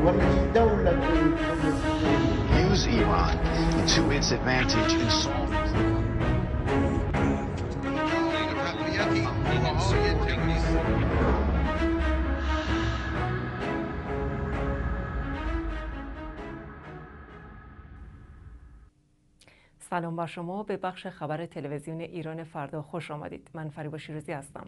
سلام با شما به بخش خبر تلویزیون ایران فردا خوش آمدید من فریبا شیروزی هستم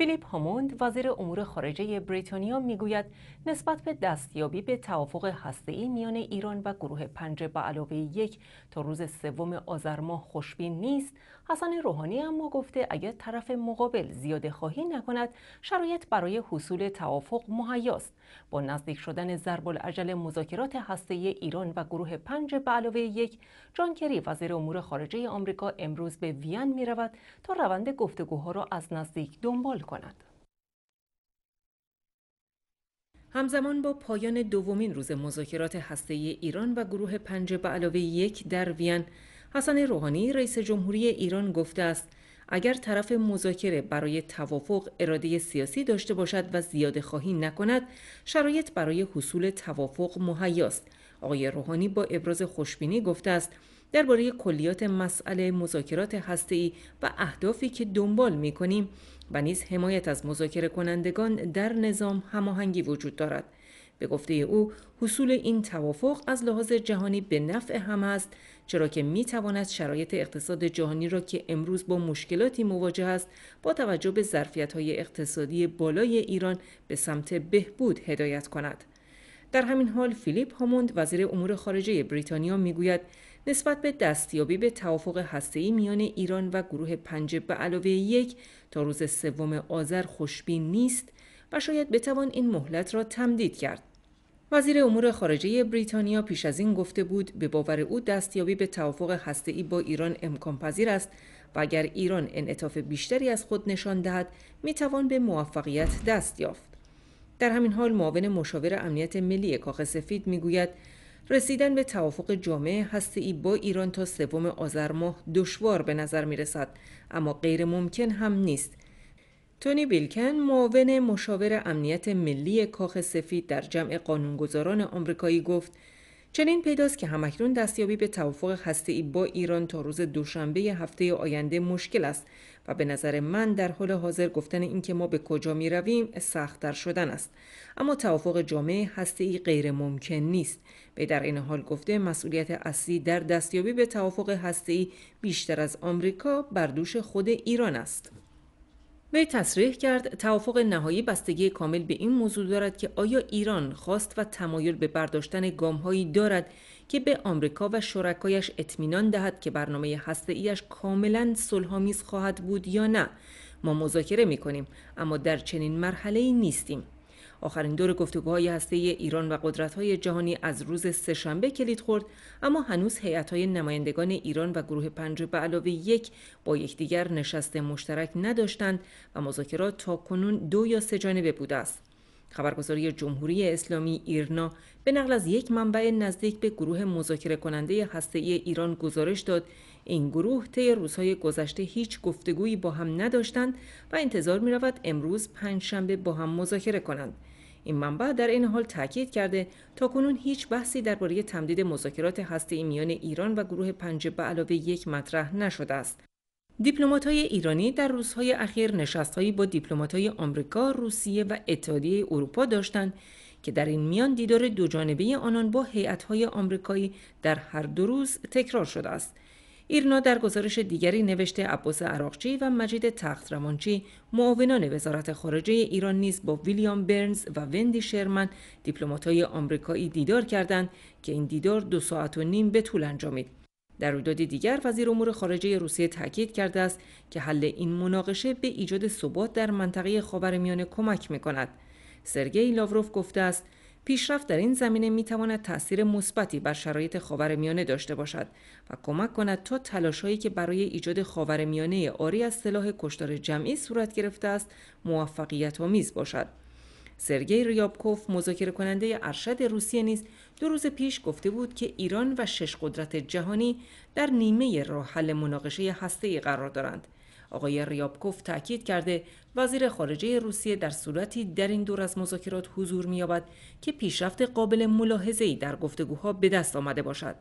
فیلیپ هاموند وزیر امور خارجه بریتانیا میگوید نسبت به دستیابی به توافق ای میان ایران و گروه پنج به علاوه یک تا روز سوم آذر ماه خوشبین نیست حسن روحانی اما گفته اگر طرف مقابل زیاده خواهی نکند شرایط برای حصول توافق مهیاست با نزدیک شدن ضرب العجل مذاکرات هسته‌ای ایران و گروه پنج به علاوه یک جان کری وزیر امور خارجه آمریکا امروز به وین می رود تا روند گفتگوها را از نزدیک دنبال کند همزمان با پایان دومین روز مذاکرات هسته‌ای ایران و گروه پنج به علاوه یک در وین حسن روحانی رئیس جمهوری ایران گفته است اگر طرف مذاکره برای توافق اراده سیاسی داشته باشد و زیاده خواهی نکند شرایط برای حصول توافق مهیاست آقای روحانی با ابراز خوشبینی گفته است درباره کلیات مسئله مذاکرات هسته‌ای و اهدافی که دنبال می‌کنیم و نیز حمایت از مذاکره کنندگان در نظام هماهنگی وجود دارد به گفته او حصول این توافق از لحاظ جهانی به نفع هم است چرا که می تواند شرایط اقتصاد جهانی را که امروز با مشکلاتی مواجه است با توجه به ظرفیت های اقتصادی بالای ایران به سمت بهبود هدایت کند. در همین حال فیلیپ هاموند وزیر امور خارجه بریتانیا میگوید نسبت به دستیابی به توافق هسته‌ای میان ایران و گروه پنج به علاوه یک تا روز سوم آذر خوشبین نیست و شاید بتوان این مهلت را تمدید کرد وزیر امور خارجه بریتانیا پیش از این گفته بود به باور او دستیابی به توافق هسته‌ای با ایران امکان پذیر است و اگر ایران انعطاف بیشتری از خود نشان دهد می توان به موفقیت دست یافت در همین حال معاون مشاور امنیت ملی کاخ سفید میگوید رسیدن به توافق جامعه هسته‌ای با ایران تا سوم آذر ماه دشوار به نظر می رسد اما غیر ممکن هم نیست تونی بیلکن معاون مشاور امنیت ملی کاخ سفید در جمع قانونگذاران آمریکایی گفت چنین پیداست که همکنون دستیابی به توافق ای با ایران تا روز دوشنبه هفته آینده مشکل است و به نظر من در حال حاضر گفتن اینکه ما به کجا می رویم سختتر شدن است اما توافق جامعه هسته‌ای غیر ممکن نیست به در این حال گفته مسئولیت اصلی در دستیابی به توافق ای بیشتر از آمریکا بر دوش خود ایران است وی تصریح کرد توافق نهایی بستگی کامل به این موضوع دارد که آیا ایران خواست و تمایل به برداشتن گامهایی دارد که به آمریکا و شرکایش اطمینان دهد که برنامه هسته کاملا صلحآمیز خواهد بود یا نه ما مذاکره می اما در چنین مرحله ای نیستیم آخرین دور گفتگوهای هسته ایران و قدرت‌های جهانی از روز سهشنبه کلید خورد اما هنوز هیئت‌های نمایندگان ایران و گروه پنج به علاوه یک با یکدیگر نشست مشترک نداشتند و مذاکرات تا کنون دو یا سه جانبه بوده است. خبرگزاری جمهوری اسلامی ایرنا به نقل از یک منبع نزدیک به گروه مذاکره کننده ای ایران گزارش داد این گروه طی روزهای گذشته هیچ گفتگویی با هم نداشتند و انتظار می رود امروز پنجشنبه با هم مذاکره کنند این منبع در این حال تاکید کرده تا کنون هیچ بحثی درباره تمدید مذاکرات ای میان ایران و گروه پنج به علاوه یک مطرح نشده است. های ایرانی در روزهای اخیر نشستهایی با های آمریکا، روسیه و اتحادیه اروپا داشتند که در این میان دیدار دوجانبه آنان با هیئت‌های آمریکایی در هر دو روز تکرار شده است. ایرنا در گزارش دیگری نوشته عباس عراقچی و مجید تخت رمانچی معاونان وزارت خارجه ایران نیز با ویلیام برنز و وندی شرمن دیپلمات‌های آمریکایی دیدار کردند که این دیدار دو ساعت و نیم به طول انجامید. در رویداد دیگر وزیر امور خارجه روسیه تاکید کرده است که حل این مناقشه به ایجاد ثبات در منطقه خاورمیانه کمک می‌کند. سرگئی لاوروف گفته است پیشرفت در این زمینه می تواند تاثیر مثبتی بر شرایط میانه داشته باشد و کمک کند تا تلاشهایی که برای ایجاد میانه آری از سلاح کشتار جمعی صورت گرفته است موفقیت آمیز باشد سرگی ریابکوف مذاکره کننده ارشد روسیه نیز دو روز پیش گفته بود که ایران و شش قدرت جهانی در نیمه راه حل مناقشه هسته‌ای قرار دارند آقای ریابکوف تاکید کرده وزیر خارجه روسیه در صورتی در این دور از مذاکرات حضور می‌یابد که پیشرفت قابل ملاحظه‌ای در گفتگوها به دست آمده باشد.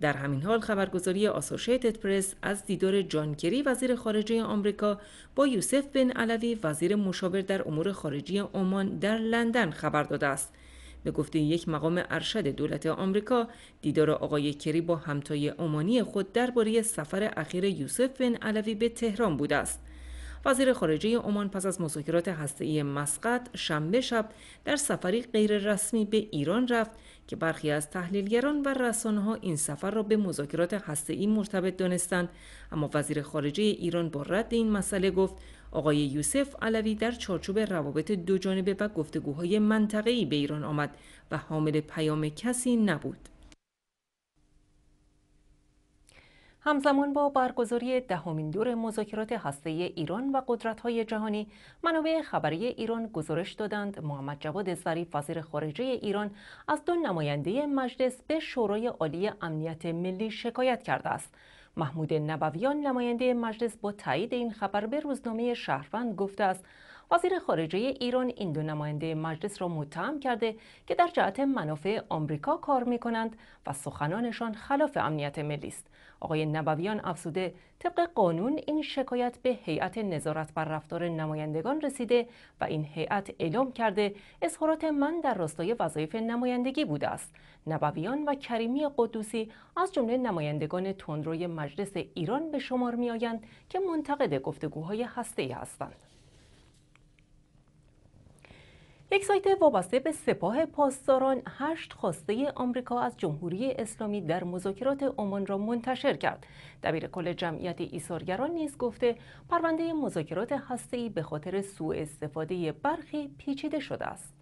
در همین حال خبرگزاری آسوشیتد پرس از دیدار جان کری وزیر خارجه آمریکا با یوسف بن علوی وزیر مشاور در امور خارجی عمان در لندن خبر داده است. به گفته یک مقام ارشد دولت آمریکا دیدار آقای کری با همتای عمانی خود درباره سفر اخیر یوسف بن علوی به تهران بوده است. وزیر خارجه عمان پس از مذاکرات هسته‌ای مسقط شنبه شب در سفری غیررسمی به ایران رفت که برخی از تحلیلگران و رسانه‌ها این سفر را به مذاکرات هسته‌ای مرتبط دانستند اما وزیر خارجه ایران با رد این مسئله گفت آقای یوسف علوی در چارچوب روابط دوجانبه و گفتگوهای منطقه‌ای به ایران آمد و حامل پیام کسی نبود همزمان با برگزاری دهمین دور مذاکرات هسته‌ای ایران و های جهانی منابع خبری ایران گزارش دادند محمد جواد ظریف وزیر خارجه ایران از دو نماینده مجلس به شورای عالی امنیت ملی شکایت کرده است محمود نبویان نماینده مجلس با تایید این خبر به روزنامه شهروند گفته است وزیر خارجه ایران این دو نماینده مجلس را متهم کرده که در جهت منافع آمریکا کار می کنند و سخنانشان خلاف امنیت ملی است آقای نبویان افسوده، طبق قانون این شکایت به هیئت نظارت بر رفتار نمایندگان رسیده و این هیئت اعلام کرده اظهارات من در راستای وظایف نمایندگی بوده است نبویان و کریمی قدوسی از جمله نمایندگان تندروی مجلس ایران به شمار میآیند که منتقد گفتگوهای ای هستند یک سایت وابسته به سپاه پاسداران هشت خواسته آمریکا از جمهوری اسلامی در مذاکرات عمان را منتشر کرد. دبیر کل جمعیت ایثارگران نیز گفته پرونده مذاکرات هسته‌ای به خاطر سوء استفاده برخی پیچیده شده است.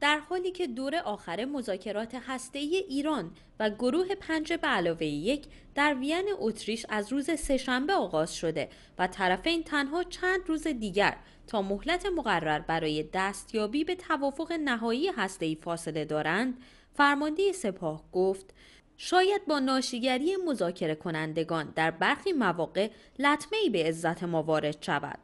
در حالی که دور آخر مذاکرات ای ایران و گروه پنج به علاوه یک در وین اتریش از روز سهشنبه آغاز شده و طرفین تنها چند روز دیگر تا مهلت مقرر برای دستیابی به توافق نهایی ای فاصله دارند، فرمانده سپاه گفت شاید با ناشیگری مذاکره کنندگان در برخی مواقع لطمه‌ای به عزت ما وارد شود.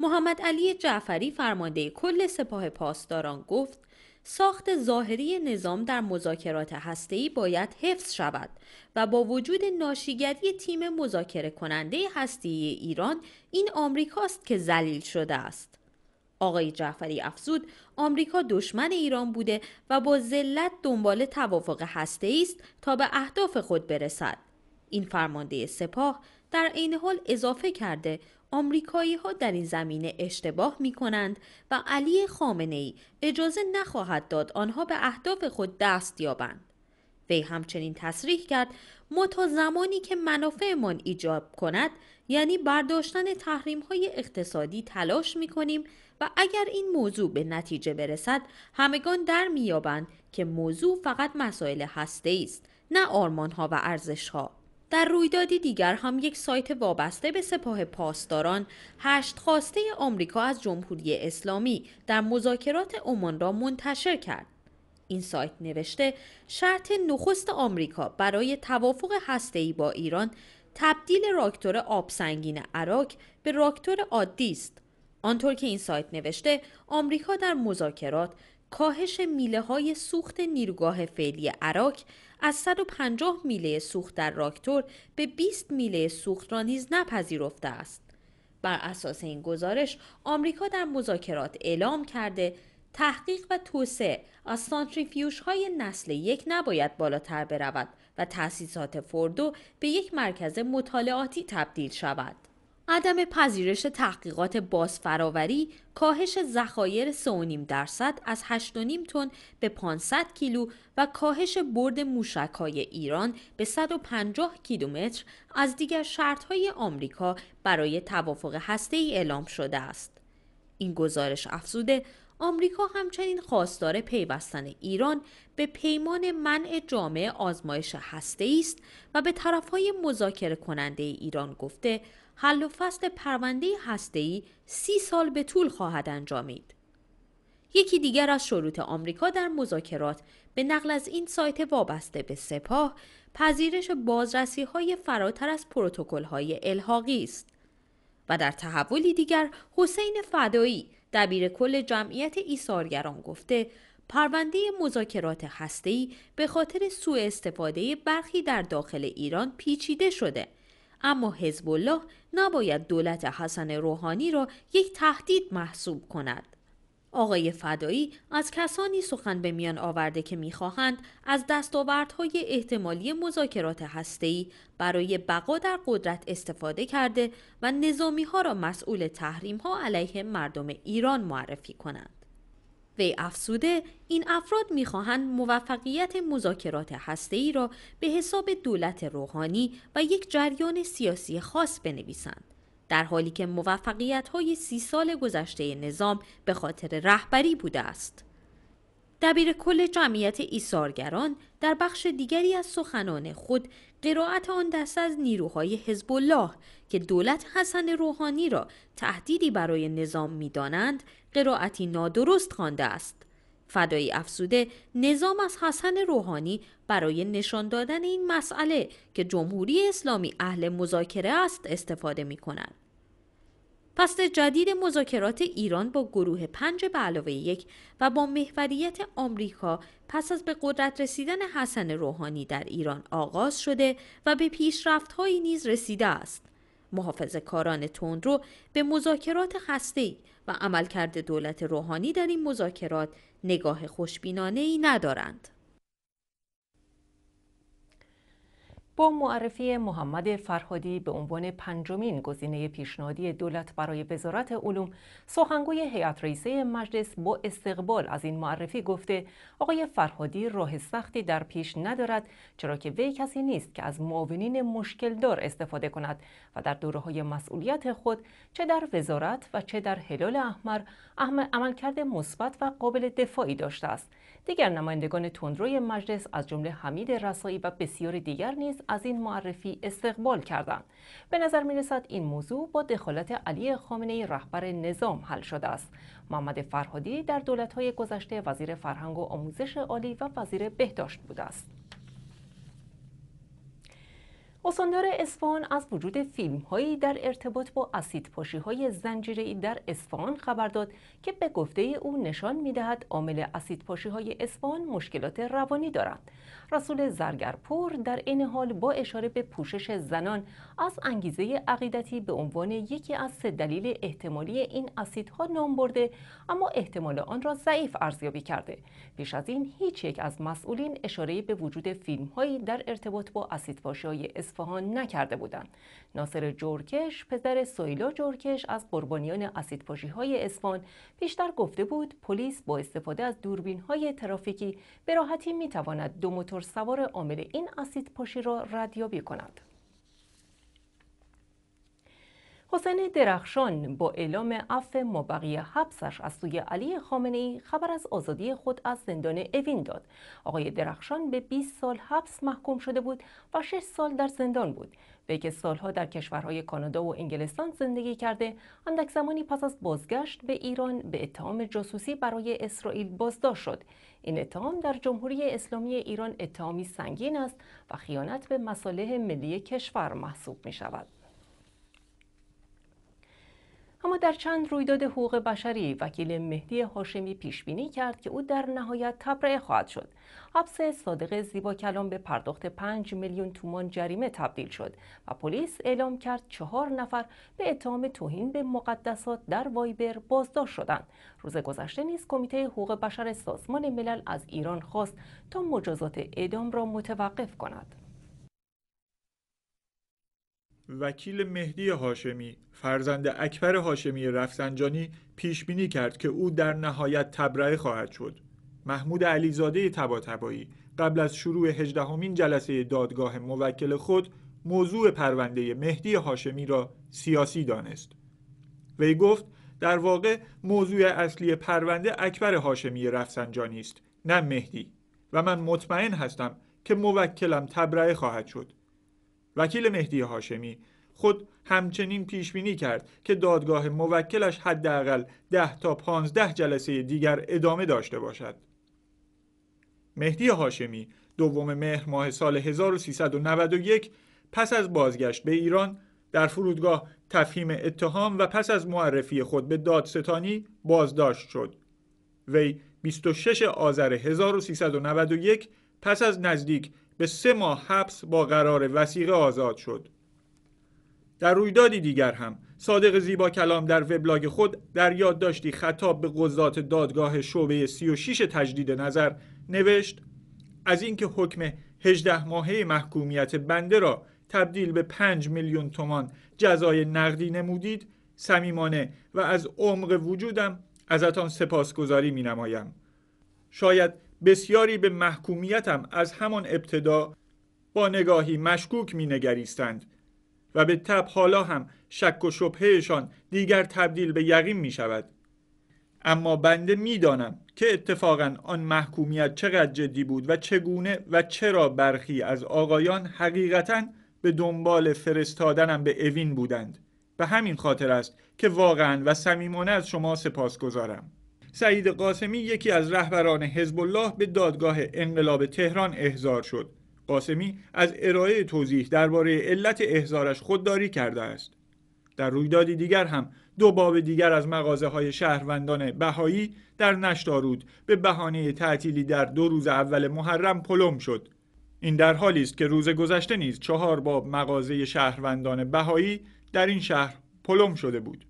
محمد علی جعفری فرمانده کل سپاه پاسداران گفت ساخت ظاهری نظام در مذاکرات هسته‌ای باید حفظ شود و با وجود ناشیگری تیم مذاکره کننده هسته‌ای ایران این آمریکاست که ذلیل شده است. آقای جعفری افزود آمریکا دشمن ایران بوده و با ذلت دنبال توافق هسته‌ای است تا به اهداف خود برسد. این فرمانده سپاه در این حال اضافه کرده آمریکایی ها در این زمینه اشتباه می کنند و علی خامنه ای اجازه نخواهد داد آنها به اهداف خود دست یابند. وی همچنین تصریح کرد ما تا زمانی که منافعمان ایجاب کند یعنی برداشتن تحریم های اقتصادی تلاش می کنیم و اگر این موضوع به نتیجه برسد همگان در میابند که موضوع فقط مسائل هسته است نه آرمان ها و ارزش ها در رویدادی دیگر هم یک سایت وابسته به سپاه پاسداران هشت خواسته آمریکا از جمهوری اسلامی در مذاکرات عمان را منتشر کرد. این سایت نوشته شرط نخست آمریکا برای توافق هسته‌ای با ایران تبدیل راکتور آبسنگین عراق به راکتور عادی است. آنطور که این سایت نوشته آمریکا در مذاکرات کاهش میله های سوخت نیروگاه فعلی عراق از 150 میله سوخت در راکتور به 20 میله سوخت را نیز نپذیرفته است. بر اساس این گزارش آمریکا در مذاکرات اعلام کرده تحقیق و توسعه از سانتریفیوش های نسل یک نباید بالاتر برود و تأسیسات فوردو به یک مرکز مطالعاتی تبدیل شود. عدم پذیرش تحقیقات بازفراوری کاهش ذخایر 3.5 درصد از 8.5 تن به 500 کیلو و کاهش برد موشک های ایران به 150 کیلومتر از دیگر شرط های آمریکا برای توافق هسته ای اعلام شده است. این گزارش افزوده آمریکا همچنین خواستار پیوستن ایران به پیمان منع جامعه آزمایش هسته است و به طرفهای مذاکره کننده ایران گفته حل و فصل پرونده هسته‌ای سی سال به طول خواهد انجامید. یکی دیگر از شروط آمریکا در مذاکرات به نقل از این سایت وابسته به سپاه پذیرش بازرسی های فراتر از پروتکل های الحاقی است و در تحولی دیگر حسین فدایی دبیر کل جمعیت ایثارگران گفته پرونده مذاکرات هسته‌ای به خاطر سوء استفاده برخی در داخل ایران پیچیده شده اما حزب الله نباید دولت حسن روحانی را یک تهدید محسوب کند. آقای فدایی از کسانی سخن به میان آورده که میخواهند از دستاوردهای احتمالی مذاکرات هسته‌ای برای بقا در قدرت استفاده کرده و نظامی ها را مسئول تحریم ها علیه مردم ایران معرفی کنند. وی افسوده این افراد میخواهند موفقیت مذاکرات ای را به حساب دولت روحانی و یک جریان سیاسی خاص بنویسند در حالی که موفقیت های سی سال گذشته نظام به خاطر رهبری بوده است. دبیر کل جمعیت ایسارگران در بخش دیگری از سخنان خود قرائت آن دست از نیروهای حزب الله که دولت حسن روحانی را تهدیدی برای نظام میدانند قرائتی نادرست خوانده است فدایی افسوده نظام از حسن روحانی برای نشان دادن این مسئله که جمهوری اسلامی اهل مذاکره است استفاده می کند. فصل جدید مذاکرات ایران با گروه پنج به علاوه یک و با محوریت آمریکا پس از به قدرت رسیدن حسن روحانی در ایران آغاز شده و به هایی نیز رسیده است. محافظ کاران تندرو به مذاکرات ای، و عملکرد دولت روحانی در این مذاکرات نگاه خوشبینانه ای ندارند. با معرفی محمد فرهادی به عنوان پنجمین گزینه پیشنهادی دولت برای وزارت علوم سخنگوی هیئت رئیسه مجلس با استقبال از این معرفی گفته آقای فرهادی راه سختی در پیش ندارد چرا که وی کسی نیست که از معاونین مشکل دار استفاده کند و در دوره های مسئولیت خود چه در وزارت و چه در هلال احمر عملکرد مثبت و قابل دفاعی داشته است دیگر نمایندگان تندروی مجلس از جمله حمید رسایی و بسیاری دیگر نیز از این معرفی استقبال کردند. به نظر می رسد این موضوع با دخالت علی خامنه رهبر نظام حل شده است. محمد فرهادی در های گذشته وزیر فرهنگ و آموزش عالی و وزیر بهداشت بوده است. استاندار اصفهان از وجود فیلم هایی در ارتباط با اسید پاشی های زنجیری در اصفهان خبر داد که به گفته او نشان می دهد عامل اسید پاشی های اصفهان مشکلات روانی دارد رسول زرگرپور در این حال با اشاره به پوشش زنان از انگیزه عقیدتی به عنوان یکی از سه دلیل احتمالی این اسیدها نام برده اما احتمال آن را ضعیف ارزیابی کرده پیش از این هیچ یک از مسئولین اشاره به وجود فیلمهایی در ارتباط با اسیدپاشی های اصفهان نکرده بودند ناصر جورکش پدر سویلا جورکش از قربانیان اسیدپاشی های اصفهان پیشتر گفته بود پلیس با استفاده از دوربین های ترافیکی به راحتی میتواند دو سوار عامل این اسید پاشی را ردیابی کند. حسین درخشان با اعلام عفو مابقی حبسش از سوی علی خامنه ای خبر از آزادی خود از زندان اوین داد. آقای درخشان به 20 سال حبس محکوم شده بود و 6 سال در زندان بود. وی که سالها در کشورهای کانادا و انگلستان زندگی کرده اندک زمانی پس از بازگشت به ایران به اتهام جاسوسی برای اسرائیل بازداشت شد این اتهام در جمهوری اسلامی ایران اتهامی سنگین است و خیانت به مصالح ملی کشور محسوب می شود اما در چند رویداد حقوق بشری وکیل مهدی هاشمی پیش بینی کرد که او در نهایت تبرئه خواهد شد. حبس صادق زیبا کلام به پرداخت 5 میلیون تومان جریمه تبدیل شد و پلیس اعلام کرد چهار نفر به اتهام توهین به مقدسات در وایبر بازداشت شدند. روز گذشته نیز کمیته حقوق بشر سازمان ملل از ایران خواست تا مجازات اعدام را متوقف کند. وکیل مهدی هاشمی فرزند اکبر هاشمی رفسنجانی پیش بینی کرد که او در نهایت تبرئه خواهد شد محمود علیزاده تباتبایی قبل از شروع هجدهمین جلسه دادگاه موکل خود موضوع پرونده مهدی هاشمی را سیاسی دانست وی گفت در واقع موضوع اصلی پرونده اکبر هاشمی رفسنجانی است نه مهدی و من مطمئن هستم که موکلم تبرئه خواهد شد وکیل مهدی هاشمی خود همچنین پیش بینی کرد که دادگاه موکلش حداقل 10 تا 15 جلسه دیگر ادامه داشته باشد. مهدی هاشمی دوم مهر ماه سال 1391 پس از بازگشت به ایران در فرودگاه تفهیم اتهام و پس از معرفی خود به دادستانی بازداشت شد. وی 26 آذر 1391 پس از نزدیک به سه ماه حبس با قرار وسیقه آزاد شد در رویدادی دیگر هم صادق زیبا کلام در وبلاگ خود در یادداشتی خطاب به قضات دادگاه شعبه 36 تجدید نظر نوشت از اینکه حکم 18 ماهه محکومیت بنده را تبدیل به 5 میلیون تومان جزای نقدی نمودید صمیمانه و از عمق وجودم ازتان سپاسگزاری می نمایم شاید بسیاری به محکومیتم از همان ابتدا با نگاهی مشکوک می نگریستند و به تب حالا هم شک و شبهشان دیگر تبدیل به یقین می شود اما بنده میدانم که اتفاقا آن محکومیت چقدر جدی بود و چگونه و چرا برخی از آقایان حقیقتا به دنبال فرستادنم به اوین بودند به همین خاطر است که واقعا و صمیمانه از شما سپاس گذارم سعید قاسمی یکی از رهبران حزب الله به دادگاه انقلاب تهران احضار شد قاسمی از ارائه توضیح درباره علت احضارش خودداری کرده است در رویدادی دیگر هم دو باب دیگر از مغازه های شهروندان بهایی در نشتارود به بهانه تعطیلی در دو روز اول محرم پلم شد این در حالی است که روز گذشته نیز چهار باب مغازه شهروندان بهایی در این شهر پلم شده بود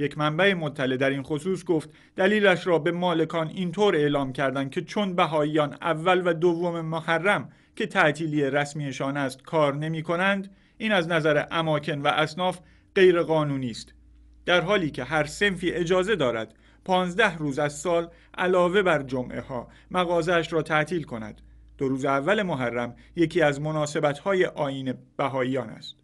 یک منبع مطلع در این خصوص گفت دلیلش را به مالکان اینطور اعلام کردند که چون بهاییان اول و دوم محرم که تعطیلی رسمیشان است کار نمی کنند این از نظر اماکن و اصناف غیر قانونی است در حالی که هر سنفی اجازه دارد 15 روز از سال علاوه بر جمعه ها مغازش را تعطیل کند دو روز اول محرم یکی از مناسبت های آین بهاییان است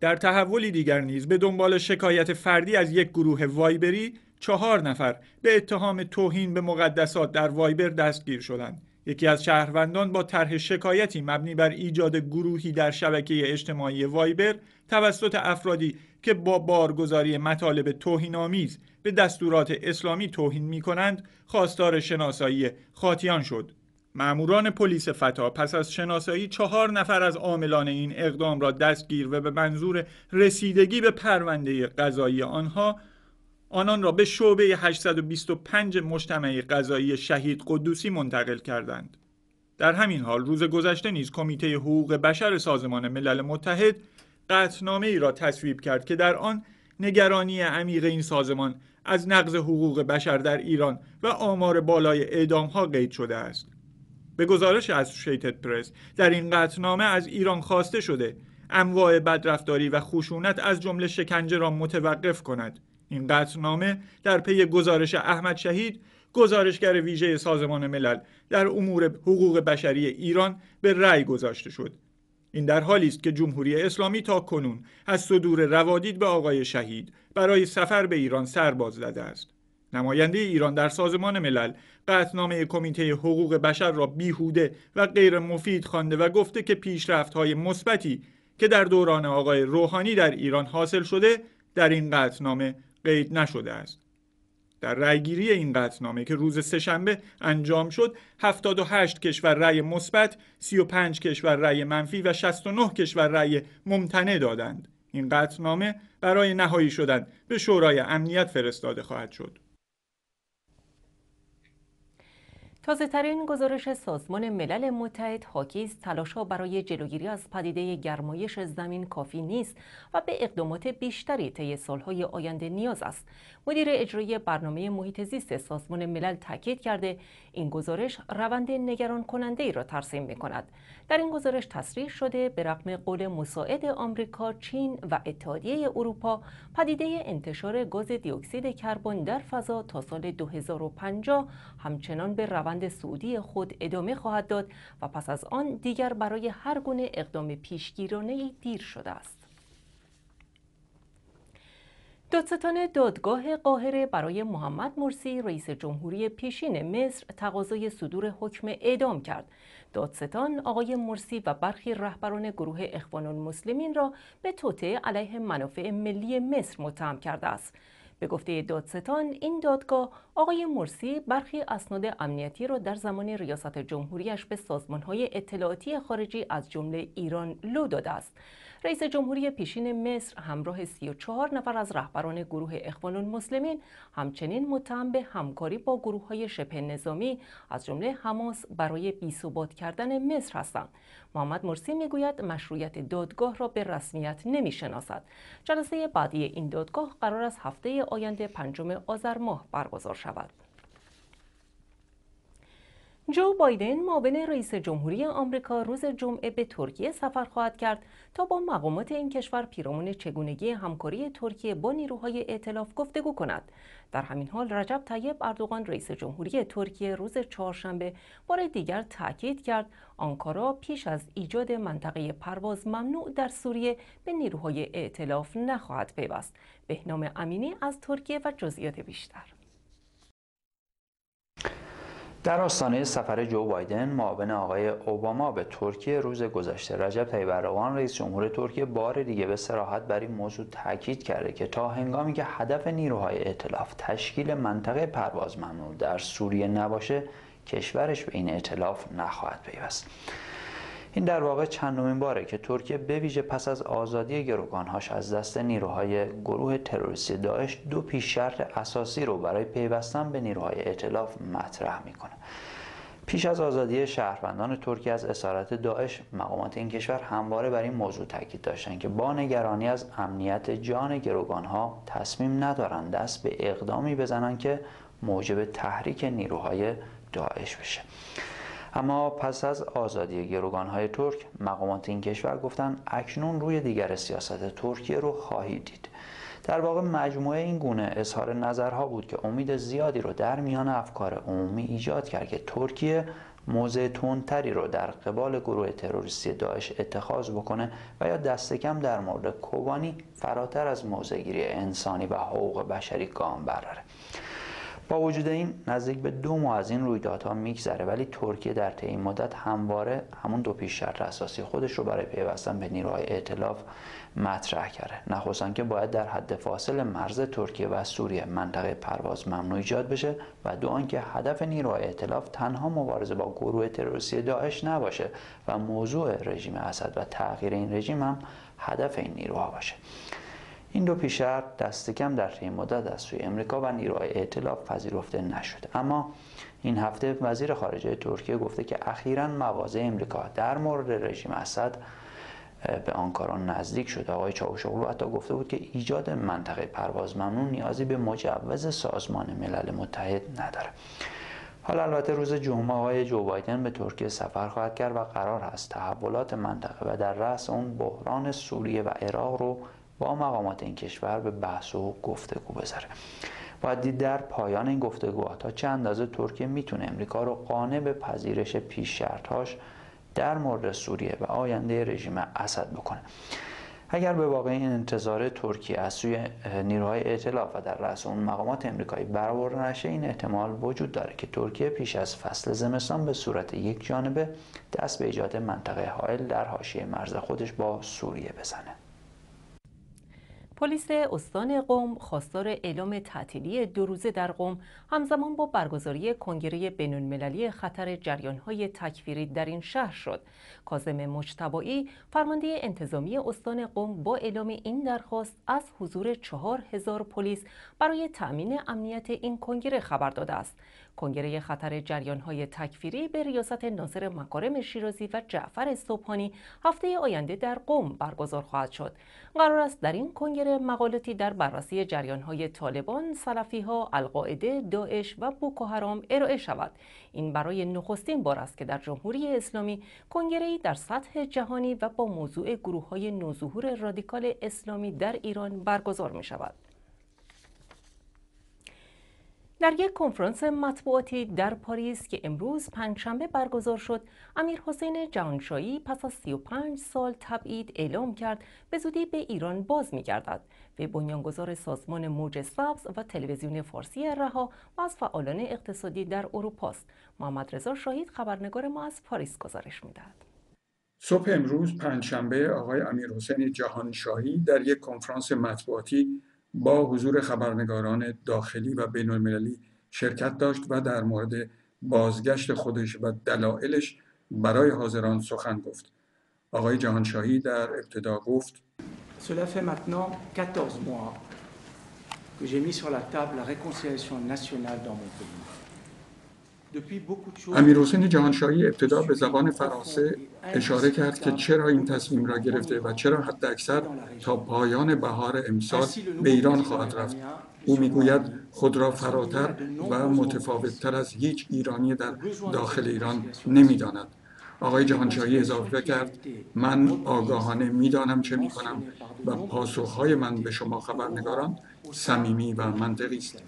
در تحولی دیگر نیز به دنبال شکایت فردی از یک گروه وایبری چهار نفر به اتهام توهین به مقدسات در وایبر دستگیر شدند یکی از شهروندان با طرح شکایتی مبنی بر ایجاد گروهی در شبکه اجتماعی وایبر توسط افرادی که با بارگزاری مطالب توهینآمیز به دستورات اسلامی توهین می کنند خواستار شناسایی خاطیان شد معموران پلیس فتا پس از شناسایی چهار نفر از عاملان این اقدام را دستگیر و به منظور رسیدگی به پرونده قضایی آنها آنان را به شعبه 825 مجتمع قضایی شهید قدوسی منتقل کردند. در همین حال روز گذشته نیز کمیته حقوق بشر سازمان ملل متحد قطنامه ای را تصویب کرد که در آن نگرانی عمیق این سازمان از نقض حقوق بشر در ایران و آمار بالای اعدام ها قید شده است. به گزارش اسوشیتد پرس در این قطنامه از ایران خواسته شده انواع بدرفتاری و خشونت از جمله شکنجه را متوقف کند این قطنامه در پی گزارش احمد شهید گزارشگر ویژه سازمان ملل در امور حقوق بشری ایران به رأی گذاشته شد این در حالی است که جمهوری اسلامی تا کنون از صدور روادید به آقای شهید برای سفر به ایران سرباز زده است نماینده ایران در سازمان ملل قطنامه کمیته حقوق بشر را بیهوده و غیر مفید خوانده و گفته که پیشرفت های مثبتی که در دوران آقای روحانی در ایران حاصل شده در این قطنامه قید نشده است. در رأیگیری این قطنامه که روز سهشنبه انجام شد 78 کشور رای مثبت 35 کشور رای منفی و 69 کشور رأی ممتنع دادند این قطنامه برای نهایی شدن به شورای امنیت فرستاده خواهد شد تازه ترین گزارش سازمان ملل متحد حاکی است برای جلوگیری از پدیده گرمایش زمین کافی نیست و به اقدامات بیشتری طی سالهای آینده نیاز است مدیر اجرای برنامه محیط زیست سازمان ملل تاکید کرده این گزارش روند نگران کننده ای را ترسیم می کند در این گزارش تصریح شده به رغم قول مساعد آمریکا چین و اتحادیه اروپا پدیده انتشار گاز اکسید کربن در فضا تا سال 2050 همچنان به روند روند سعودی خود ادامه خواهد داد و پس از آن دیگر برای هر گونه اقدام پیشگیرانه ای دیر شده است. دادستان دادگاه قاهره برای محمد مرسی رئیس جمهوری پیشین مصر تقاضای صدور حکم اعدام کرد. دادستان آقای مرسی و برخی رهبران گروه اخوان المسلمین را به توطعه علیه منافع ملی مصر متهم کرده است. به گفته دادستان این دادگاه آقای مرسی برخی اسناد امنیتی را در زمان ریاست جمهوریش به سازمانهای اطلاعاتی خارجی از جمله ایران لو داده است رئیس جمهوری پیشین مصر همراه 34 نفر از رهبران گروه اخوان المسلمین همچنین متهم به همکاری با گروه های شبه نظامی از جمله حماس برای بیثبات کردن مصر هستند محمد مرسی میگوید مشروعیت دادگاه را به رسمیت نمیشناسد جلسه بعدی این دادگاه قرار است هفته آینده پنجم آذر ماه برگزار شود جو بایدن معاون رئیس جمهوری آمریکا روز جمعه به ترکیه سفر خواهد کرد تا با مقامات این کشور پیرامون چگونگی همکاری ترکیه با نیروهای ائتلاف گفتگو کند در همین حال رجب طیب اردوغان رئیس جمهوری ترکیه روز چهارشنبه بار دیگر تاکید کرد آنکارا پیش از ایجاد منطقه پرواز ممنوع در سوریه به نیروهای ائتلاف نخواهد پیوست بهنام امینی از ترکیه و جزئیات بیشتر در آستانه سفر جو بایدن معاون آقای اوباما به ترکیه روز گذشته رجب طیب اردوغان رئیس جمهور ترکیه بار دیگه به سراحت بر این موضوع تاکید کرده که تا هنگامی که هدف نیروهای ائتلاف تشکیل منطقه پرواز ممنوع در سوریه نباشه کشورش به این ائتلاف نخواهد پیوست این در واقع چندمین باره که ترکیه به ویژه پس از آزادی گروگانهاش از دست نیروهای گروه تروریستی داعش دو پیش شرط اساسی رو برای پیوستن به نیروهای ائتلاف مطرح میکنه پیش از آزادی شهروندان ترکیه از اسارت داعش مقامات این کشور همواره بر این موضوع تاکید داشتن که با نگرانی از امنیت جان گروگانها تصمیم ندارند دست به اقدامی بزنند که موجب تحریک نیروهای داعش بشه اما پس از آزادی های ترک مقامات این کشور گفتند اکنون روی دیگر سیاست ترکیه رو خواهید دید در واقع مجموعه این گونه اظهار نظرها بود که امید زیادی رو در میان افکار عمومی ایجاد کرد که ترکیه موضع تندتری رو در قبال گروه تروریستی داعش اتخاذ بکنه و یا دست کم در مورد کوبانی فراتر از موضعگیری انسانی و حقوق بشری گام برداره با وجود این نزدیک به دو ماه از این رویدادها میگذره ولی ترکیه در طی این مدت همواره همون دو پیش شرط اساسی خودش رو برای پیوستن به نیروهای ائتلاف مطرح کرده نخواستن که باید در حد فاصل مرز ترکیه و سوریه منطقه پرواز ممنوع ایجاد بشه و دو آنکه هدف نیروهای ائتلاف تنها مبارزه با گروه تروریستی داعش نباشه و موضوع رژیم اسد و تغییر این رژیم هم هدف این نیروها باشه این دو پیشر دست کم در طی مدت از سوی امریکا و نیروهای ائتلاف پذیرفته نشد اما این هفته وزیر خارجه ترکیه گفته که اخیرا مواضع امریکا در مورد رژیم اسد به آنکارا نزدیک شده آقای چاوشوغلو حتی گفته بود که ایجاد منطقه پرواز نیازی به مجوز سازمان ملل متحد نداره حالا البته روز جمعه آقای جو بایدن به ترکیه سفر خواهد کرد و قرار است تحولات منطقه و در رأس اون بحران سوریه و عراق رو با مقامات این کشور به بحث و گفتگو بذاره باید دید در پایان این گفتگوها تا چه اندازه ترکیه میتونه امریکا رو قانع به پذیرش پیش شرطهاش در مورد سوریه و آینده رژیم اسد بکنه اگر به واقع این انتظار ترکیه از سوی نیروهای ائتلاف و در رأس اون مقامات امریکایی برآورده نشه این احتمال وجود داره که ترکیه پیش از فصل زمستان به صورت یک جانبه دست به ایجاد منطقه حائل در حاشیه مرز خودش با سوریه بزنه پلیس استان قم خواستار اعلام تعطیلی دو روزه در قم همزمان با برگزاری کنگره بینالمللی خطر جریانهای تکفیری در این شهر شد کازم مجتبایی فرمانده انتظامی استان قم با اعلام این درخواست از حضور چهار هزار پلیس برای تأمین امنیت این کنگره خبر داده است کنگره خطر های تکفیری به ریاست ناصر مکارم شیرازی و جعفر استوپانی هفته آینده در قم برگزار خواهد شد قرار است در این کنگره مقالاتی در بررسی های طالبان ها، القاعده داعش و بوکوهرام ارائه شود این برای نخستین بار است که در جمهوری اسلامی کنگرهای در سطح جهانی و با موضوع های نوظهور رادیکال اسلامی در ایران برگزار می شود در یک کنفرانس مطبوعاتی در پاریس که امروز پنجشنبه برگزار شد، امیر حسین جهانشاهی پس از 35 سال تبعید اعلام کرد به زودی به ایران باز می‌گردد. و بنیانگذار سازمان موج سبز و تلویزیون فارسی رها و از فعالان اقتصادی در اروپا است. محمد رضا شاهید خبرنگار ما از پاریس گزارش دهد. صبح امروز پنجشنبه آقای امیر حسین جهانشاهی در یک کنفرانس مطبوعاتی با حضور خبرنگاران داخلی و بین المللی شرکت داشت و در مورد بازگشت خودش و دلایلش برای حاضران سخن گفت. آقای جهانشاهی در ابتدا گفت Cela fait 14 mois que j'ai mis sur la table la réconciliation nationale dans mon pays. امیر حسین جهانشاهی ابتدا به زبان فرانسه اشاره کرد که چرا این تصمیم را گرفته و چرا حد اکثر تا پایان بهار امسال به ایران خواهد رفت او میگوید خود را فراتر و متفاوتتر از هیچ ایرانی در داخل ایران نمیداند آقای جهانشاهی اضافه کرد من آگاهانه میدانم چه میکنم و پاسخهای من به شما خبرنگاران صمیمی و منطقی است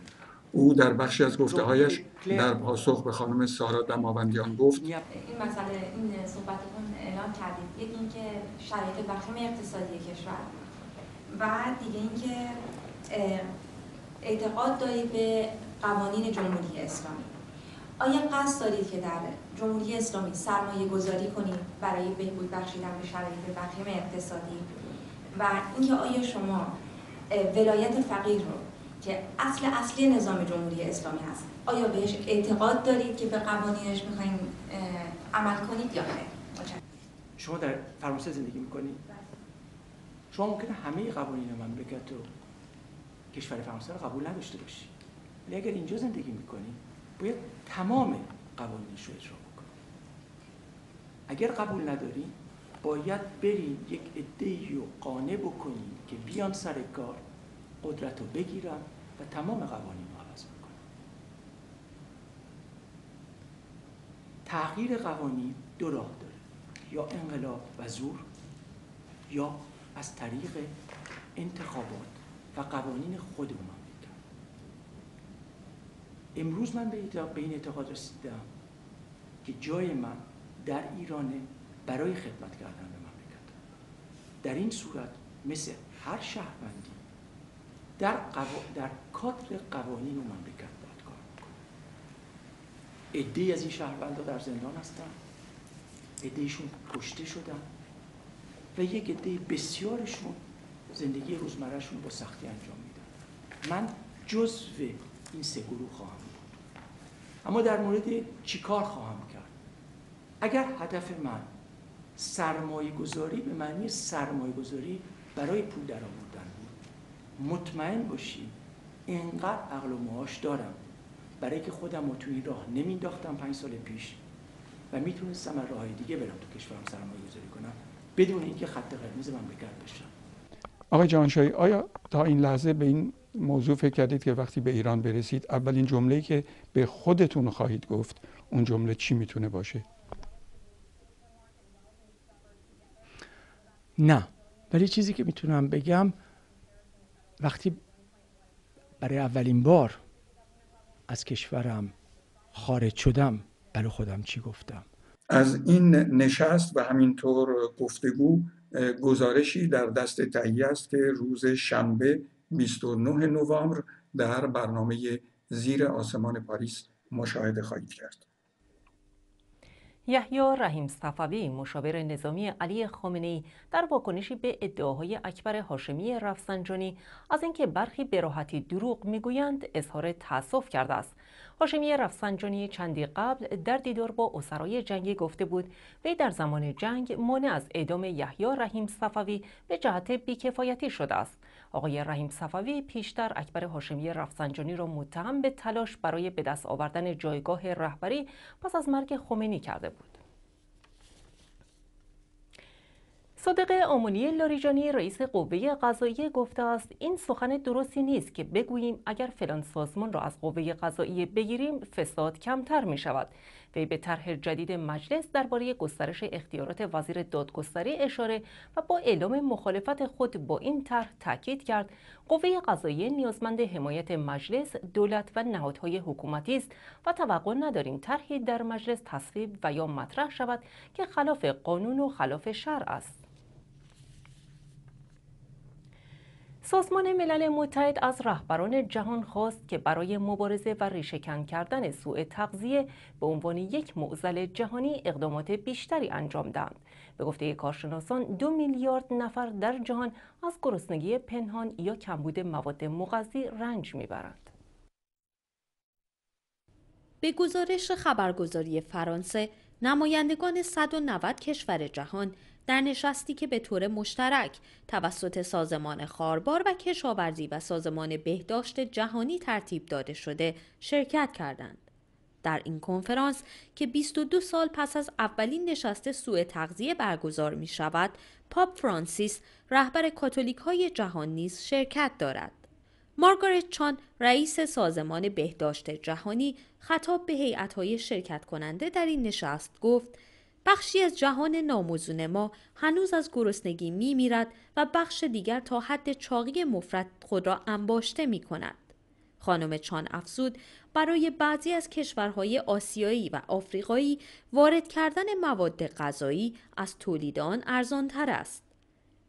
او در بخشی از گفته هایش در پاسخ به خانم سارا دماوندیان گفت این مسئله این صحبتتون اعلام کردید یکی اینکه شرایط وخیم اقتصادی کشور و دیگه اینکه اعتقاد دارید به قوانین جمهوری اسلامی آیا قصد دارید که در جمهوری اسلامی سرمایه گذاری کنید برای بهبود بخشیدن به شرایط وخیم اقتصادی و اینکه آیا شما ولایت فقیر رو که اصل اصلی نظام جمهوری اسلامی هست آیا بهش اعتقاد دارید که به قوانینش میخواین عمل کنید یا نه؟ شما در فرانسه زندگی میکنید بله. شما ممکنه همه قوانین مملکت و کشور فرانسه رو قبول نداشته باشی ولی اگر اینجا زندگی میکنی باید تمام قوانینش رو اجرا بکنی اگر قبول نداری باید برید یک ادهی رو قانع بکنید که بیان سر کار قدرت رو بگیرم و تمام قوانین رو عوض میکنم تغییر قوانین دو راه داره یا انقلاب و زور یا از طریق انتخابات و قوانین خود من امروز من به این اعتقاد رسیدم که جای من در ایران برای خدمت کردن به مملکت در این صورت مثل هر شهروندی در, قو... در کادر قوانین و مملکت باید کار میکنه از این ها در زندان هستن ایشون کشته شدن و یک عده بسیارشون زندگی روزمرهشون با سختی انجام میدن من جزو این سه گروه خواهم بود اما در مورد چیکار خواهم کرد اگر هدف من سرمایه گذاری به معنی سرمایه گذاری برای پول درآوردن مطمئن باشی اینقدر عقل و معاش دارم برای که خودم رو توی این راه نمینداختم پنج سال پیش و میتونستم از راه دیگه برم تو کشورم سرمایه گذاری کنم بدون اینکه خط قرمز من بگرد بشم آقای جانشایی آیا تا این لحظه به این موضوع فکر کردید که وقتی به ایران برسید اولین جمله‌ای که به خودتون خواهید گفت اون جمله چی میتونه باشه نه ولی چیزی که میتونم بگم وقتی برای اولین بار از کشورم خارج شدم برای خودم چی گفتم از این نشست و همینطور گفتگو گزارشی در دست تهیه است که روز شنبه 29 نوامبر در برنامه زیر آسمان پاریس مشاهده خواهید کرد یحیی رحیم صفوی مشاور نظامی علی خامنه‌ای در واکنشی به ادعاهای اکبر هاشمی رفسنجانی از اینکه برخی به راحتی دروغ میگویند اظهار تأسف کرده است هاشمی رفسنجانی چندی قبل در دیدار با اسرای جنگی گفته بود وی در زمان جنگ مانع از اعدام یحیی رحیم صفوی به جهت بیکفایتی شده است آقای رحیم صفوی پیشتر اکبر هاشمی رفسنجانی را متهم به تلاش برای به دست آوردن جایگاه رهبری پس از مرگ خمینی کرده بود. صادق آمونی لاریجانی رئیس قوه قضایی گفته است این سخن درستی نیست که بگوییم اگر فلان سازمان را از قوه قضایی بگیریم فساد کمتر می شود وی به طرح جدید مجلس درباره گسترش اختیارات وزیر دادگستری اشاره و با اعلام مخالفت خود با این طرح تاکید کرد قوه قضاییه نیازمند حمایت مجلس دولت و نهادهای حکومتی است و توقع نداریم طرحی در مجلس تصویب و یا مطرح شود که خلاف قانون و خلاف شرع است سازمان ملل متحد از رهبران جهان خواست که برای مبارزه و ریشهکن کردن سوء تغذیه به عنوان یک معضل جهانی اقدامات بیشتری انجام دهند. به گفته کارشناسان دو میلیارد نفر در جهان از گرسنگی پنهان یا کمبود مواد مغذی رنج میبرند. به گزارش خبرگزاری فرانسه، نمایندگان 190 کشور جهان در نشستی که به طور مشترک توسط سازمان خاربار و کشاورزی و سازمان بهداشت جهانی ترتیب داده شده شرکت کردند. در این کنفرانس که 22 سال پس از اولین نشست سوء تغذیه برگزار می شود، پاپ فرانسیس رهبر کاتولیک های جهان نیز شرکت دارد. مارگارت چان رئیس سازمان بهداشت جهانی خطاب به هیئت‌های شرکت کننده در این نشست گفت بخشی از جهان ناموزون ما هنوز از گرسنگی می میرد و بخش دیگر تا حد چاقی مفرد خود را انباشته می کند. خانم چان افزود برای بعضی از کشورهای آسیایی و آفریقایی وارد کردن مواد غذایی از تولید آن ارزانتر است.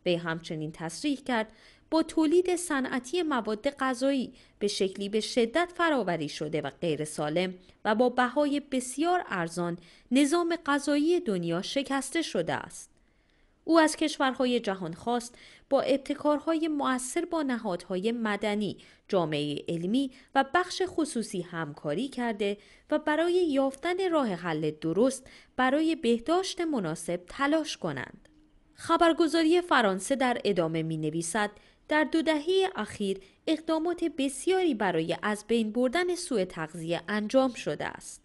به همچنین تصریح کرد با تولید صنعتی مواد غذایی به شکلی به شدت فراوری شده و غیر سالم و با بهای بسیار ارزان نظام غذایی دنیا شکسته شده است. او از کشورهای جهان خواست با ابتکارهای مؤثر با نهادهای مدنی، جامعه علمی و بخش خصوصی همکاری کرده و برای یافتن راه حل درست برای بهداشت مناسب تلاش کنند. خبرگزاری فرانسه در ادامه می نویسد در دو دهه اخیر اقدامات بسیاری برای از بین بردن سوء تغذیه انجام شده است.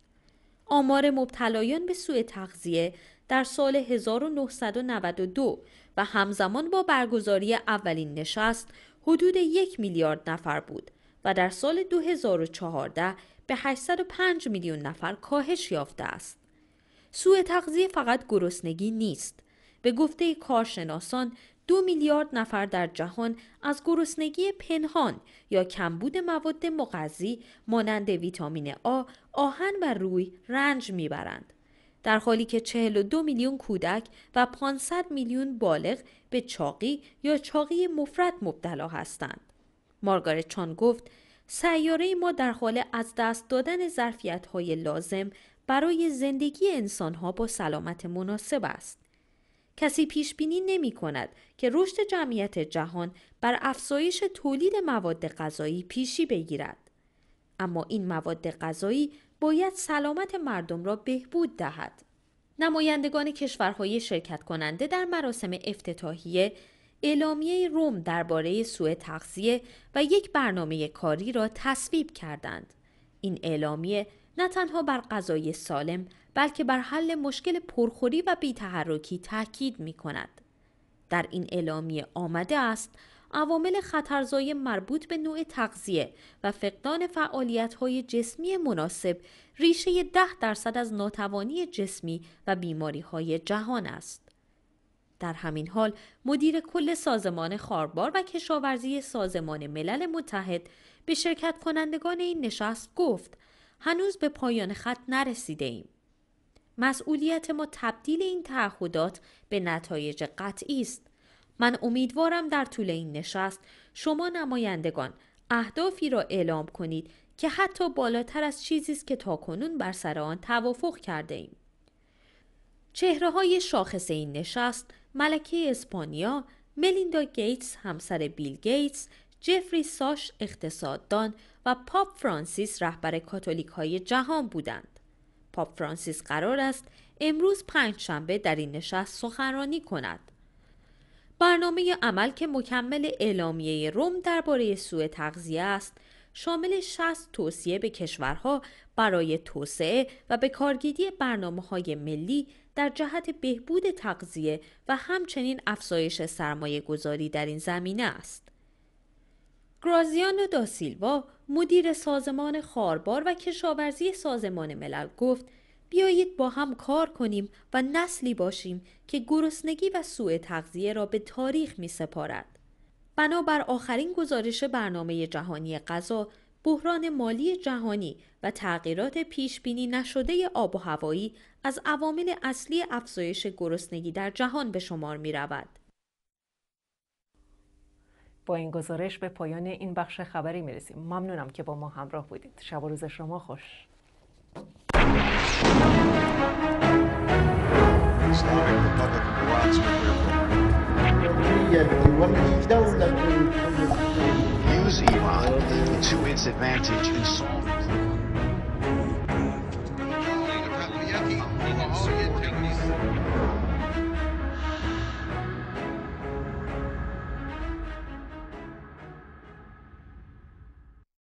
آمار مبتلایان به سوء تغذیه در سال 1992 و همزمان با برگزاری اولین نشست حدود یک میلیارد نفر بود و در سال 2014 به 805 میلیون نفر کاهش یافته است. سوء تغذیه فقط گرسنگی نیست. به گفته کارشناسان دو میلیارد نفر در جهان از گرسنگی پنهان یا کمبود مواد مغذی مانند ویتامین آ، آهن و روی رنج میبرند. در حالی که 42 میلیون کودک و 500 میلیون بالغ به چاقی یا چاقی مفرد مبتلا هستند. مارگارت چان گفت سیاره ما در حال از دست دادن ظرفیت لازم برای زندگی انسان ها با سلامت مناسب است. کسی پیش بینی نمی کند که رشد جمعیت جهان بر افزایش تولید مواد غذایی پیشی بگیرد. اما این مواد غذایی باید سلامت مردم را بهبود دهد. نمایندگان کشورهای شرکت کننده در مراسم افتتاحیه اعلامیه روم درباره سوء تغذیه و یک برنامه کاری را تصویب کردند. این اعلامیه نه تنها بر غذای سالم بلکه بر حل مشکل پرخوری و بیتحرکی تاکید می کند. در این اعلامیه آمده است عوامل خطرزای مربوط به نوع تغذیه و فقدان فعالیت‌های جسمی مناسب ریشه 10 درصد از ناتوانی جسمی و بیماری‌های جهان است. در همین حال مدیر کل سازمان خاربار و کشاورزی سازمان ملل متحد به شرکت کنندگان این نشست گفت هنوز به پایان خط نرسیده ایم. مسئولیت ما تبدیل این تعهدات به نتایج قطعی است من امیدوارم در طول این نشست شما نمایندگان اهدافی را اعلام کنید که حتی بالاتر از چیزی است که تاکنون بر سر آن توافق کرده ایم. چهره های شاخص این نشست ملکه اسپانیا، ملیندا گیتس همسر بیل گیتس، جفری ساش اقتصاددان و پاپ فرانسیس رهبر کاتولیک های جهان بودند. پاپ فرانسیس قرار است امروز پنج شنبه در این نشست سخنرانی کند. برنامه عمل که مکمل اعلامیه روم درباره سوء تغذیه است، شامل 60 توصیه به کشورها برای توسعه و به کارگیری برنامه های ملی در جهت بهبود تغذیه و همچنین افزایش سرمایه گذاری در این زمینه است. گرازیانو داسیلوا مدیر سازمان خاربار و کشاورزی سازمان ملل گفت بیایید با هم کار کنیم و نسلی باشیم که گرسنگی و سوء تغذیه را به تاریخ می سپارد. بنابر آخرین گزارش برنامه جهانی غذا بحران مالی جهانی و تغییرات پیش بینی نشده آب و هوایی از عوامل اصلی افزایش گرسنگی در جهان به شمار می رود. با این گزارش به پایان این بخش خبری میرسیم ممنونم که با ما همراه بودید شب و روز شما خوش